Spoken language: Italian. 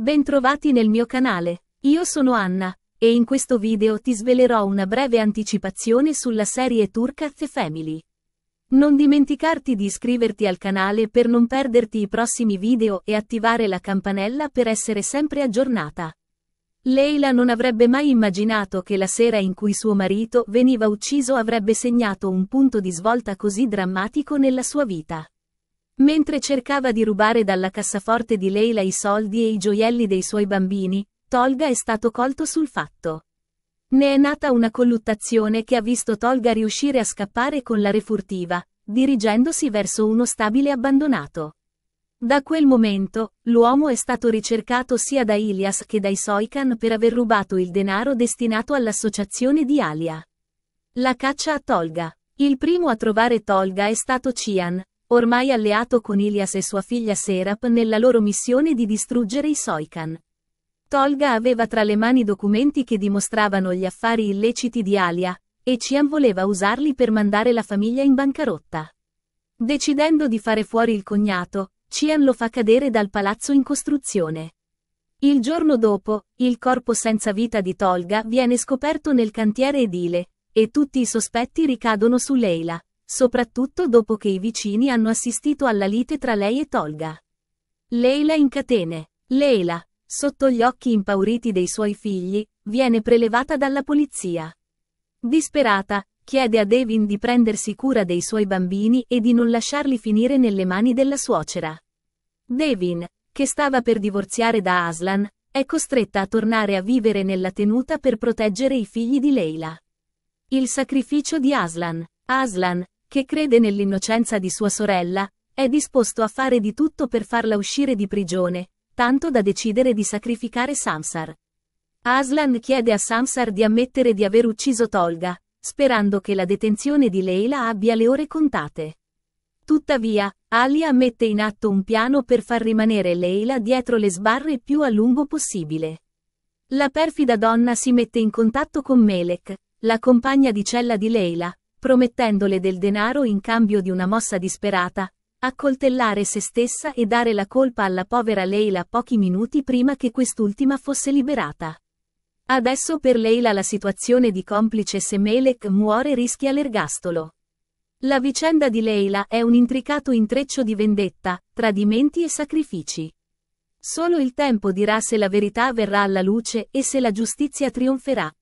Bentrovati nel mio canale, io sono Anna, e in questo video ti svelerò una breve anticipazione sulla serie turca The Family. Non dimenticarti di iscriverti al canale per non perderti i prossimi video e attivare la campanella per essere sempre aggiornata. Leila non avrebbe mai immaginato che la sera in cui suo marito veniva ucciso avrebbe segnato un punto di svolta così drammatico nella sua vita. Mentre cercava di rubare dalla cassaforte di Leila i soldi e i gioielli dei suoi bambini, Tolga è stato colto sul fatto. Ne è nata una colluttazione che ha visto Tolga riuscire a scappare con la refurtiva, dirigendosi verso uno stabile abbandonato. Da quel momento, l'uomo è stato ricercato sia da Ilias che dai Soikan per aver rubato il denaro destinato all'associazione di Alia. La caccia a Tolga. Il primo a trovare Tolga è stato Cian, ormai alleato con Ilias e sua figlia Serap nella loro missione di distruggere i Soikan. Tolga aveva tra le mani documenti che dimostravano gli affari illeciti di Alia, e Cian voleva usarli per mandare la famiglia in bancarotta. Decidendo di fare fuori il cognato, Cian lo fa cadere dal palazzo in costruzione. Il giorno dopo, il corpo senza vita di Tolga viene scoperto nel cantiere edile, e tutti i sospetti ricadono su Leila soprattutto dopo che i vicini hanno assistito alla lite tra lei e Tolga. Leila in catene. Leila, sotto gli occhi impauriti dei suoi figli, viene prelevata dalla polizia. Disperata, chiede a Devin di prendersi cura dei suoi bambini e di non lasciarli finire nelle mani della suocera. Devin, che stava per divorziare da Aslan, è costretta a tornare a vivere nella tenuta per proteggere i figli di Leila. Il sacrificio di Aslan. Aslan, che crede nell'innocenza di sua sorella, è disposto a fare di tutto per farla uscire di prigione, tanto da decidere di sacrificare Samsar. Aslan chiede a Samsar di ammettere di aver ucciso Tolga, sperando che la detenzione di Leila abbia le ore contate. Tuttavia, Alia mette in atto un piano per far rimanere Leila dietro le sbarre più a lungo possibile. La perfida donna si mette in contatto con Melek, la compagna di cella di Leila, promettendole del denaro in cambio di una mossa disperata, accoltellare se stessa e dare la colpa alla povera Leila pochi minuti prima che quest'ultima fosse liberata. Adesso per Leila la situazione di complice se Melek muore rischia l'ergastolo. La vicenda di Leila è un intricato intreccio di vendetta, tradimenti e sacrifici. Solo il tempo dirà se la verità verrà alla luce e se la giustizia trionferà.